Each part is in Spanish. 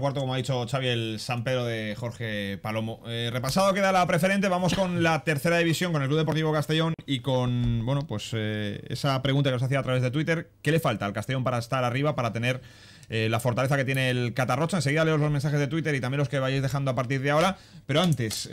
cuarto, como ha dicho Xavi, el San Pedro de Jorge Palomo. Eh, repasado queda la preferente, vamos con la tercera división, con el Club Deportivo Castellón y con, bueno, pues eh, esa pregunta que os hacía a través de Twitter, ¿qué le falta al Castellón para estar arriba, para tener eh, la fortaleza que tiene el Catarrocha? Enseguida leo los mensajes de Twitter y también los que vayáis dejando a partir de ahora. Pero antes,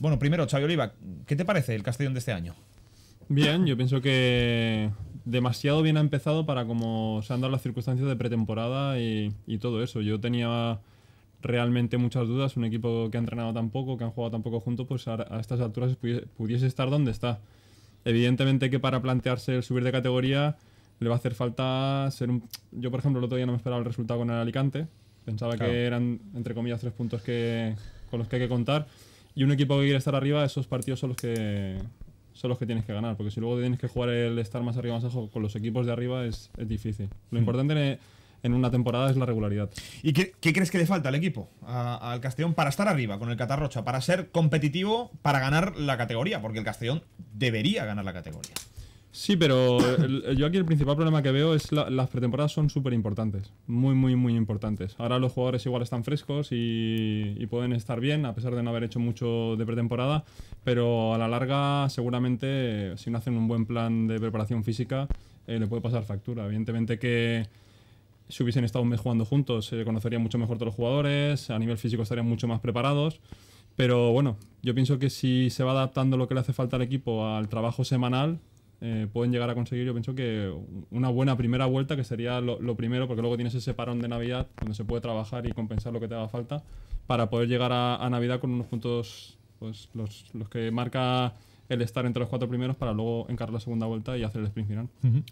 bueno, primero, Xavi Oliva, ¿qué te parece el Castellón de este año? Bien, yo pienso que demasiado bien ha empezado para como se han dado las circunstancias de pretemporada y, todo eso. Yo tenía realmente muchas dudas, un equipo que ha entrenado tan poco, que han jugado tan poco juntos, pues a, estas alturas pudiese, estar donde está. Evidentemente que para plantearse el subir de categoría le va a hacer falta ser un... Yo, por ejemplo, el otro día no me esperaba el resultado con el Alicante. Pensaba que eran, entre comillas, tres puntos que, con los que hay que contar. Y un equipo que quiere estar arriba, esos partidos son los que, son los que tienes que ganar, porque si luego tienes que jugar el estar más arriba más abajo con los equipos de arriba es, difícil. Lo hmm. importante en una temporada es la regularidad. ¿Y qué, crees que le falta al equipo, al Castellón, para estar arriba con el Catarrocha, para ser competitivo, para ganar la categoría? Porque el Castellón debería ganar la categoría. Sí, pero yo aquí el principal problema que veo es las pretemporadas son súper importantes, muy, muy, muy importantes. Ahora los jugadores igual están frescos y, pueden estar bien, a pesar de no haber hecho mucho de pretemporada, pero a la larga seguramente si no hacen un buen plan de preparación física eh, le puede pasar factura. Evidentemente que si hubiesen estado un jugando juntos se conocerían mucho mejor todos los jugadores, a nivel físico estarían mucho más preparados. Pero bueno, yo pienso que si se va adaptando lo que le hace falta al equipo al trabajo semanal, eh, pueden llegar a conseguir, yo pienso que una buena primera vuelta, que sería lo, primero, porque luego tienes ese parón de Navidad donde se puede trabajar y compensar lo que te haga falta, para poder llegar a, Navidad con unos puntos, pues los, los que marca el estar entre los cuatro primeros para luego encarar la segunda vuelta y hacer el sprint final.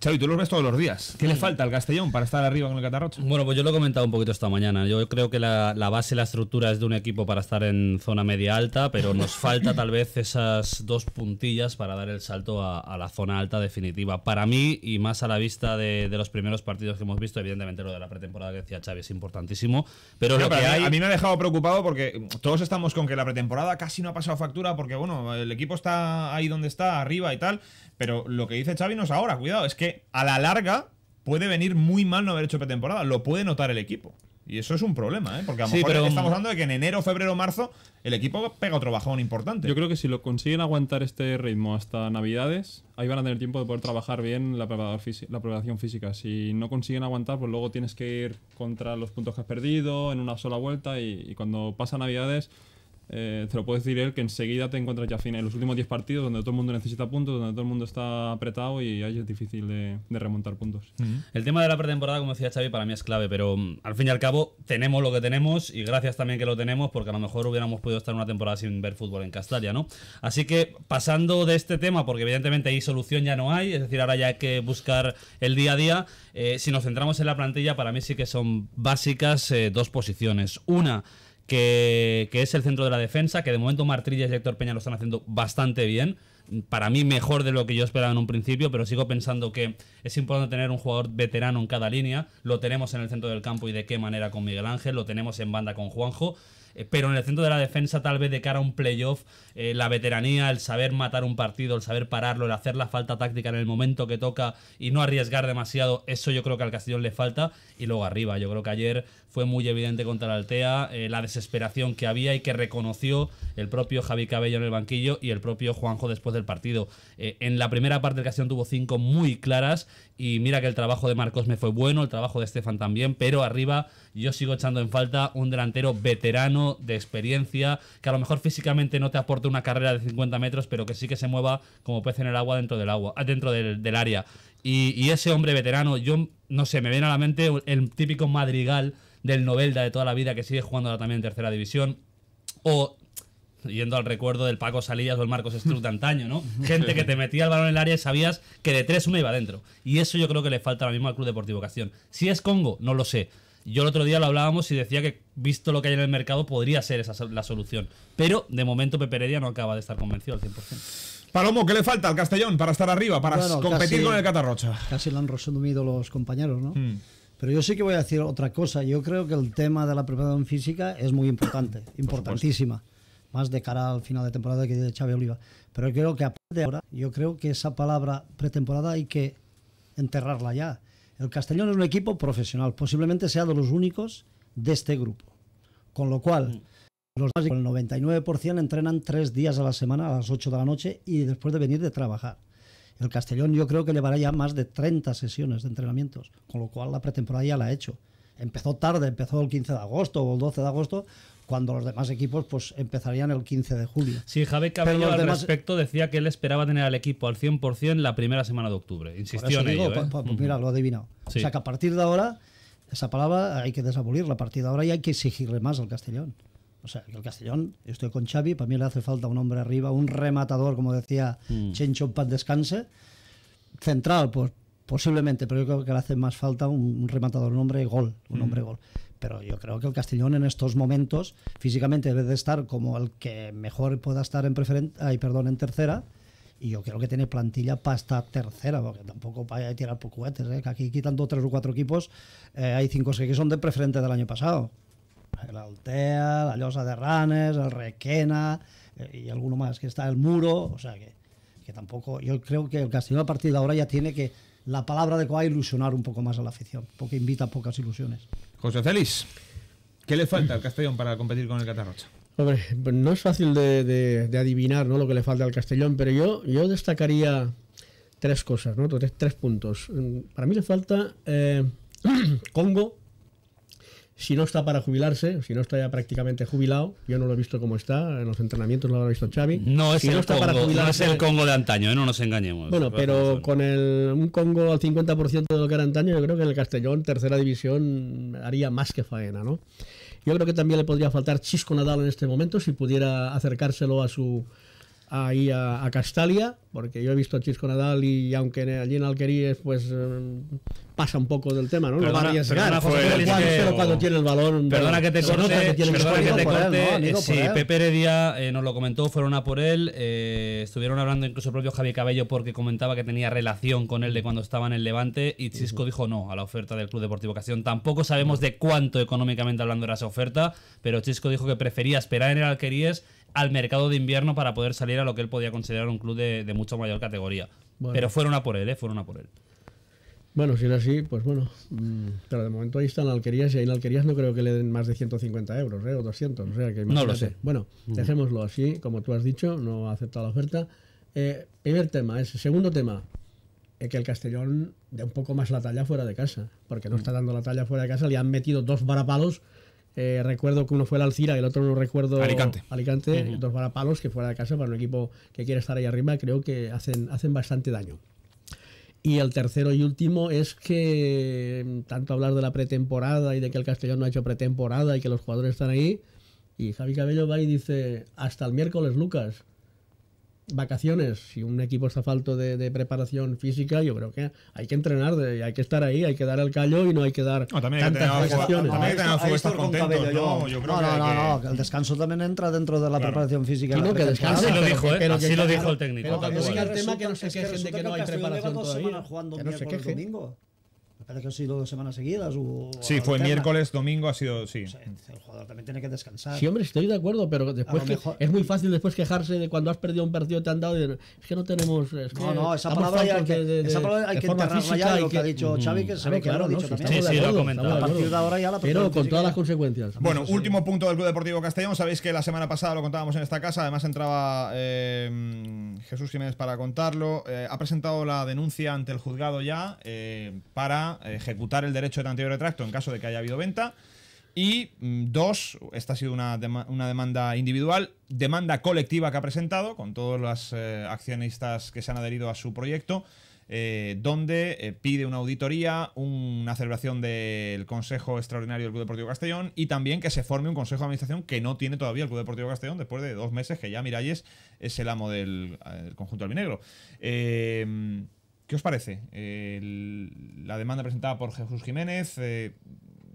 Chavi, tú lo ves todos los días. ¿Qué le mm. falta al Castellón para estar arriba con el Catarrocho? Bueno, pues yo lo he comentado un poquito esta mañana. Yo creo que la, base, la estructura es de un equipo para estar en zona media alta, pero nos falta tal vez esas dos puntillas para dar el salto a, la zona alta definitiva. Para mí, y más a la vista de, los primeros partidos que hemos visto, evidentemente lo de la pretemporada que decía Chavi es importantísimo, pero, lo que a mí me ha dejado preocupado porque todos estamos con que la pretemporada casi no ha pasado factura porque, bueno, el equipo está ahí donde está, arriba y tal. Pero lo que dice Xavi nos ahora, cuidado, es que a la larga puede venir muy mal no haber hecho pretemporada, lo puede notar el equipo. Y eso es un problema, ¿eh? porque a lo mejor estamos mm, hablando de que en enero, febrero, marzo el equipo pega otro bajón importante. Yo creo que si lo consiguen aguantar este ritmo hasta Navidades, ahí van a tener tiempo de poder trabajar bien la preparación física. Si no consiguen aguantar, pues luego tienes que ir contra los puntos que has perdido en una sola vuelta y, y cuando pasa Navidades eh, te lo puede decir él que enseguida te encuentras ya final. En los últimos 10 partidos donde todo el mundo necesita puntos, donde todo el mundo está apretado y ahí es difícil de, de remontar puntos. El tema de la pretemporada, como decía Xavi, para mí es clave, pero mm, al fin y al cabo tenemos lo que tenemos y gracias también que lo tenemos porque a lo mejor hubiéramos podido estar una temporada sin ver fútbol en Castalia, ¿no? Así que pasando de este tema, porque evidentemente ahí solución ya no hay, es decir, ahora ya hay que buscar el día a día, eh, si nos centramos en la plantilla, para mí sí que son básicas eh, dos posiciones. Una, que, es el centro de la defensa, que de momento Martínez y Héctor Peña lo están haciendo bastante bien. Para mí mejor de lo que yo esperaba en un principio, pero sigo pensando que es importante tener un jugador veterano en cada línea. Lo tenemos en el centro del campo y de qué manera con Miguel Ángel, lo tenemos en banda con Juanjo. Eh, pero en el centro de la defensa tal vez de cara a un playoff, eh, la veteranía, el saber matar un partido, el saber pararlo, el hacer la falta táctica en el momento que toca y no arriesgar demasiado, eso yo creo que al Castellón le falta. Y luego arriba, yo creo que ayer fue muy evidente contra la Altea eh, la desesperación que había y que reconoció el propio Javi Cabello en el banquillo y el propio Juanjo después del partido. en la primera parte el Castellón tuvo cinco muy claras y mira que el trabajo de Marcos me fue bueno, el trabajo de Estefan también, pero arriba yo sigo echando en falta un delantero veterano, de experiencia, que a lo mejor físicamente no te aporte una carrera de 50 metros, pero que sí que se mueva como pez en el agua dentro del agua, ah, dentro del, área. Y, ese hombre veterano, yo no sé, me viene a la mente el típico madrigal del Novelda de toda la vida que sigue jugando ahora también en tercera división. O yendo al recuerdo del Paco Salillas o el Marcos Struz de antaño, ¿no? Gente que te metía el balón en el área y sabías que de 3 uno iba dentro. Y eso yo creo que le falta ahora mismo al Club Deportivo Castellón. Si es Congo, no lo sé. Yo el otro día lo hablábamos y decía que, visto lo que hay en el mercado, podría ser esa la solución. Pero, de momento, Pepe Heredia no acaba de estar convencido al 100%. Palomo, ¿qué le falta al Castellón para estar arriba, para competir con el Catarrocha? Casi lo han resumido los compañeros, ¿no? Hmm. Pero yo sí que voy a decir otra cosa. Yo creo que el tema de la preparación física es muy importante, importantísima. Más de cara al final de temporada que de Xavi Oliva. Pero creo que aparte ahora, yo creo que esa palabra pretemporada hay que enterrarla ya. El Castellón es un equipo profesional, posiblemente sea de los únicos de este grupo. Con lo cual, mm. los el 99% entrenan tres días a la semana a las 8 de la noche y después de venir de trabajar. El Castellón yo creo que llevará ya más de 30 sesiones de entrenamientos, con lo cual la pretemporada ya la ha hecho. Empezó tarde, empezó el 15 de agosto o el 12 de agosto, cuando los demás equipos pues empezarían el 15 de julio. Sí, Javi Cabello al respecto decía que él esperaba tener al equipo al 100% la primera semana de octubre. Insistió en ello. Pues, ¿eh? pues, pues mira, lo he adivinado. O sea que a partir de ahora, esa palabra hay que desabolirla. A partir de ahora y hay que exigirle más al Castellón. O sea, el Castellón, estoy con Xavi, para mí le hace falta un hombre arriba, un rematador, como decía mm. Chencho, descanse. Central, pues posiblemente, pero yo creo que le hace más falta un, rematador, un hombre gol, un mm. hombre gol pero yo creo que el Castellón en estos momentos físicamente debe de estar como el que mejor pueda estar en preferente, ay, perdón, en tercera. Y yo creo que tiene plantilla para estar tercera, porque tampoco vaya a tirar por cohetes, ¿eh? que aquí quitando tres o cuatro equipos, eh, hay cinco que son de preferente del año pasado. El Altea, la Llosa de Ranes, el Requena eh, y alguno más que está el Muro, o sea que, que tampoco, yo creo que el Castellón a partir de ahora ya tiene que la palabra de adecuada ilusionar un poco más a la afición, porque invita a pocas ilusiones. José Celis, ¿qué le falta al Castellón para competir con el Catarrocha? Hombre, pues no es fácil de, adivinar ¿no? lo que le falta al Castellón, pero yo, yo destacaría tres cosas, ¿no? tres, puntos. Mm, para mí le falta eh, Congo si no está para jubilarse, si no está ya prácticamente jubilado, yo no lo he visto como está, en los entrenamientos lo ha visto Xavi. No es, el, no está Congo, para jubilarse, el Congo de antaño, ¿eh? no nos engañemos. Bueno, pues pero con un Congo al 50% de lo que era antaño, yo creo que en el Castellón, tercera división, haría más que faena, ¿no? Yo creo que también le podría faltar Chisco Nadal en este momento, si pudiera acercárselo a su ahí a, Castalia, porque yo he visto a Chisco Nadal y aunque allí en Alqueríes pues eh, pasa un poco del tema, ¿no? Perdona, no Perdona que te corte, perdona que te sí, Pepe Heredia eh, nos lo comentó, fueron a por él, eh, estuvieron hablando incluso el propio Javier Cabello porque comentaba que tenía relación con él de cuando estaba en el Levante y Chisco dijo no a la oferta del Club Deportivo Castellón. Tampoco sabemos de cuánto económicamente hablando era esa oferta, pero Chisco dijo que prefería esperar en el Alqueríes al mercado de invierno para poder salir a lo que él podía considerar un club de, mucho mayor categoría. Pero fueron a por él, ¿eh? fueron a por él. Bueno, si era así, pues bueno. Mm, pero de momento ahí están Alquerías y ahí en Alquerías no creo que le den más de 150 euros ¿eh? o 200. O sea que no lo sé. Bueno, mm. dejémoslo así, como tú has dicho, no aceptado la oferta. Eh, primer tema, ese. Segundo tema, es que el Castellón dé un poco más la talla fuera de casa, porque no mm. está dando la talla fuera de casa, le han metido dos varapalos eh, recuerdo que uno fue la Alcira, el otro no recuerdo. Alicante. Alicante, dos para dos que fuera de casa para un equipo que quiere estar ahí arriba, creo que hacen, hacen bastante daño. Y el tercero y último es que tanto hablar de la pretemporada y de que el Castellón no ha hecho pretemporada y que los jugadores están ahí. Y Javi Cabello va y dice, hasta el miércoles, Lucas vacaciones, si un equipo está falto de, preparación física, yo creo que hay que entrenar, hay que estar ahí, hay que dar el callo y no hay que dar también tantas que vacaciones. ¿no? no, no, el descanso también entra dentro de la preparación física. Sí, lo dijo, el técnico. Pero, pero, pero, el tema que no se quejen de que no hay preparación todavía. Que no se quejen parece que ha sido dos semanas seguidas. sí, fue miércoles, domingo, ha sido, sí. el jugador también tiene que descansar. Sí, hombre, estoy de acuerdo, pero después es muy fácil después quejarse de cuando has perdido un partido te han dado. es que no tenemos. no, no, esa palabra, hay que, esa palabra hay que enterrarla ya, lo que ha dicho mm. Xavi, que ha dicho Sí, sí, A partir de ahora ya la Pero con todas las consecuencias. Bueno, último punto del Club Deportivo Castellón. Sabéis que la semana pasada lo contábamos en esta casa, además entraba eh, Jesús Jiménez para contarlo. Eh, ha presentado la denuncia ante el juzgado ya eh, para eh, ejecutar el derecho de anterior retracto en caso de que haya habido venta. Y mm, dos, esta ha sido una, demanda individual, demanda colectiva que ha presentado con todos los eh, accionistas que se han adherido a su proyecto, eh, donde pide una auditoría, una celebración del Consejo Extraordinario del Club Deportivo Castellón y también que se forme un Consejo de Administración que no tiene todavía el Club Deportivo Castellón después de dos meses que ya Miralles es el amo del conjunto albinegro. Eh, ¿Qué os parece? la demanda presentada por Jesús Jiménez, eh,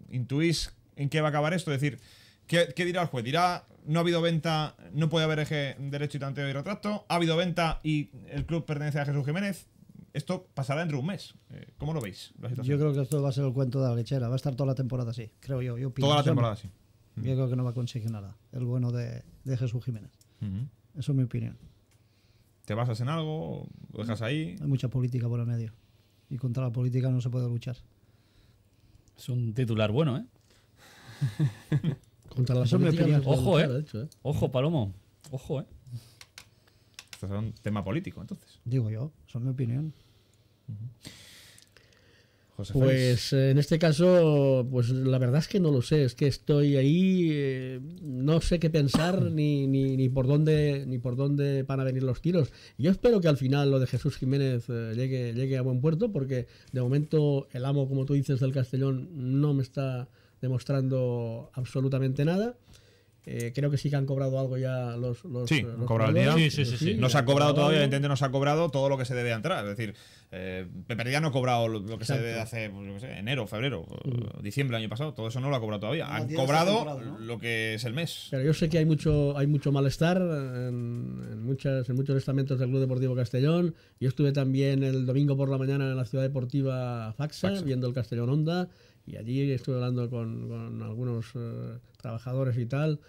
¿intuís en qué va a acabar esto? Es decir, ¿qué, dirá el juez? ¿Dirá no ha habido venta, no puede haber eje derecho y tanteo y retracto? ¿Ha habido venta y el club pertenece a Jesús Jiménez? Esto pasará dentro de un mes. Eh, ¿Cómo lo veis? yo creo que esto va a ser el cuento de la lechera. Va a estar toda la temporada así, creo yo. toda la temporada así. Yo creo que no va a conseguir nada el bueno de, Jesús Jiménez. Eso es mi opinión. ¿Te basas en algo? ¿Lo dejas ahí? Hay mucha política por el medio. Y contra la política no se puede luchar. Es un titular bueno, ¿eh? contra la política. ojo, ¿eh? ¿eh? Ojo, Palomo. Ojo, ¿eh? Esto es un tema político, entonces. Digo yo, son mi opinión pues eh, en este caso, pues la verdad es que no lo sé, es que estoy ahí, eh, no sé qué pensar ni, ni, ni, por dónde ni por dónde van a venir los tiros. Yo espero que al final lo de Jesús Jiménez eh, llegue, llegue a buen puerto, porque de momento el amo, como tú dices, del Castellón no me está demostrando absolutamente nada. Eh, creo que sí que han cobrado algo ya los. los sí, han eh, cobrado el día. Sí, sí, sí, Nos ha cobrado todavía, el nos ha cobrado todo lo que se debe entrar. Es decir, eh, Pepe ya no ha cobrado lo, que se debe hace pues, sé, enero, febrero, diciembre año pasado. Todo eso no lo ha cobrado todavía. Han cobrado, lo que es el mes. Pero yo sé que hay mucho, hay mucho malestar en, muchas, en muchos estamentos del Club Deportivo Castellón. Yo estuve también el domingo por la mañana en la ciudad deportiva Faxa, Faxa. viendo el Castellón Onda y allí estuve hablando con, algunos eh, trabajadores y tal,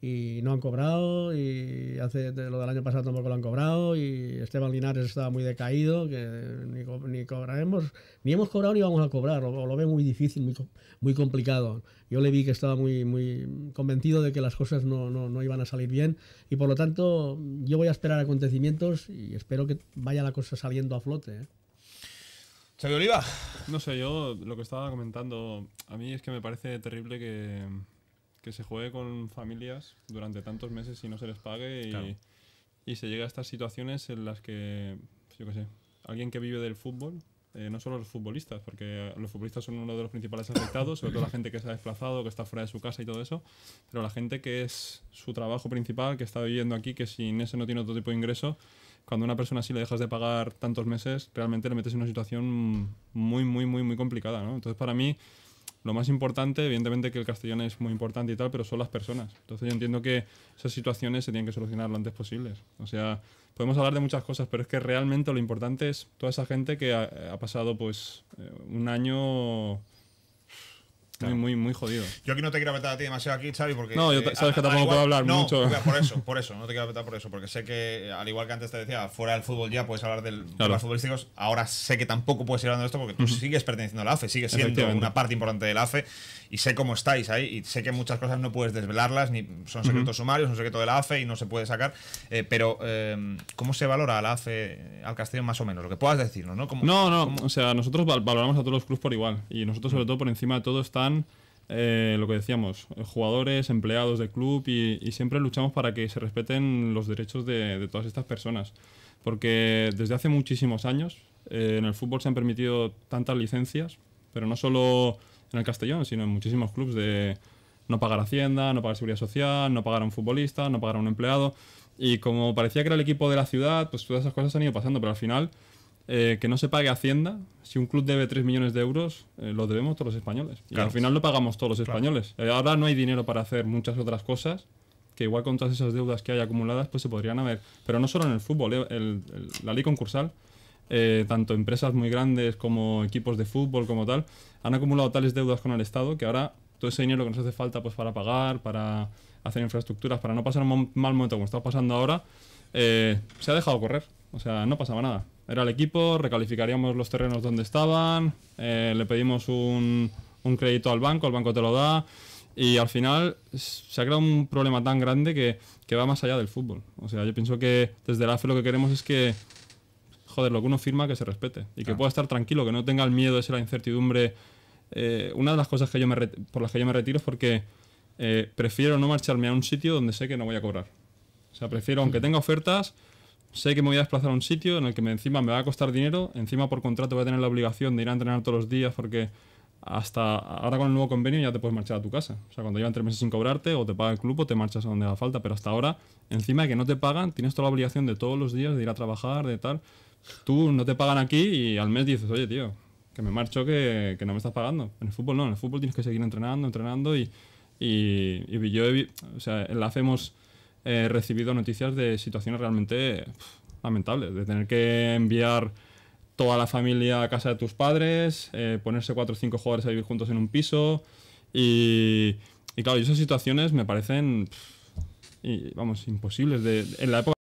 y no han cobrado, y hace lo del año pasado tampoco lo han cobrado, y Esteban Linares estaba muy decaído, que ni, ni cobraremos, ni hemos cobrado ni vamos a cobrar, lo ve muy difícil, muy, muy complicado. Yo le vi que estaba muy, muy convencido de que las cosas no, no, no iban a salir bien, y por lo tanto yo voy a esperar acontecimientos y espero que vaya la cosa saliendo a flote. ¿eh? de Oliva. No sé, yo lo que estaba comentando, a mí es que me parece terrible que, se juegue con familias durante tantos meses y no se les pague y, se llega a estas situaciones en las que, yo qué sé, alguien que vive del fútbol, eh, no solo los futbolistas, porque los futbolistas son uno de los principales afectados, sobre todo la gente que se ha desplazado, que está fuera de su casa y todo eso, pero la gente que es su trabajo principal, que está viviendo aquí, que sin ese no tiene otro tipo de ingreso, cuando a una persona así le dejas de pagar tantos meses, realmente le metes en una situación muy, muy, muy, muy complicada, ¿no? Entonces, para mí, lo más importante, evidentemente que el castellano es muy importante y tal, pero son las personas. Entonces yo entiendo que esas situaciones se tienen que solucionar lo antes posible. O sea, podemos hablar de muchas cosas, pero es que realmente lo importante es toda esa gente que ha, ha pasado pues eh, un año muy, muy, jodido. Yo aquí no te quiero apretar a ti demasiado aquí, Xavi, porque... No, yo eh, sabes que tampoco puedo hablar no, mucho. Por eso, por eso, no te quiero apretar por eso, porque sé que, al igual que antes te decía, fuera del fútbol ya puedes hablar del, de los futbolísticos, ahora sé que tampoco puedes ir hablando de esto porque tú sigues perteneciendo al AFE, sigues siendo una parte importante del AFE y sé cómo estáis ahí y sé que muchas cosas no puedes desvelarlas, ni son secretos sumarios, son secretos de la AFE y no se puede sacar, eh, pero em, ¿cómo se valora a la AFE, al Castellón más o menos? Lo que puedas decirnos, ¿no? no, no, o sea, nosotros valoramos a todos los clubes por igual y nosotros sobre mm. todo por encima de todo están... Eh, lo que decíamos, eh, jugadores, empleados del club y, siempre luchamos para que se respeten los derechos de, todas estas personas. Porque desde hace muchísimos años en el fútbol se han permitido tantas licencias, pero no solo en el Castellón, sino en muchísimos clubes de no pagar Hacienda, no pagar Seguridad Social, no pagar a un futbolista, no pagar a un empleado. Y como parecía que era el equipo de la ciudad, pues todas esas cosas han ido pasando, pero al final eh, que no se pague Hacienda, si un club debe 3 millones de euros, eh, lo debemos todos los españoles. Y al final lo pagamos todos los españoles. Eh, ahora no hay dinero para hacer muchas otras cosas, que igual con todas esas deudas que hay acumuladas, pues se podrían haber. Pero no solo en el fútbol, la ley concursal eh, tanto empresas muy grandes como equipos de fútbol como tal, han acumulado tales deudas con el Estado que ahora todo ese dinero que nos hace falta pues para pagar, para hacer infraestructuras, para no pasar un mal momento como está pasando ahora, eh, se ha dejado correr. O sea, no pasaba nada. Era el equipo, recalificaríamos los terrenos donde estaban, eh, le pedimos un, crédito al banco, el banco te lo da. Y al final se ha creado un problema tan grande que, que, va más allá del fútbol. O sea, yo pienso que desde la AFE lo que queremos es que joder, lo que uno firma que se respete y que pueda estar tranquilo, que no tenga el miedo ese, la incertidumbre. Eh, una de las cosas que yo me por las que yo me retiro es porque eh, prefiero no marcharme a un sitio donde sé que no voy a cobrar. O sea, prefiero, aunque mm. tenga ofertas, sé que me voy a desplazar a un sitio en el que encima me va a costar dinero, encima por contrato voy a tener la obligación de ir a entrenar todos los días porque hasta ahora con el nuevo convenio ya te puedes marchar a tu casa. O sea, cuando llevan tres meses sin cobrarte o te paga el club o te marchas a donde haga falta, pero hasta ahora, encima de que no te pagan, tienes toda la obligación de todos los días de ir a trabajar, de tal. Tú no te pagan aquí y al mes dices, oye, tío, que me marcho que, no me estás pagando. En el fútbol no, en el fútbol tienes que seguir entrenando, entrenando y, y, yo, o sea, en la AFE hemos eh, recibido noticias de situaciones realmente lamentables, de tener que enviar toda la familia a casa de tus padres, eh, ponerse cuatro o cinco jugadores a vivir juntos en un piso y, claro, esas situaciones me parecen, vamos, imposibles. en la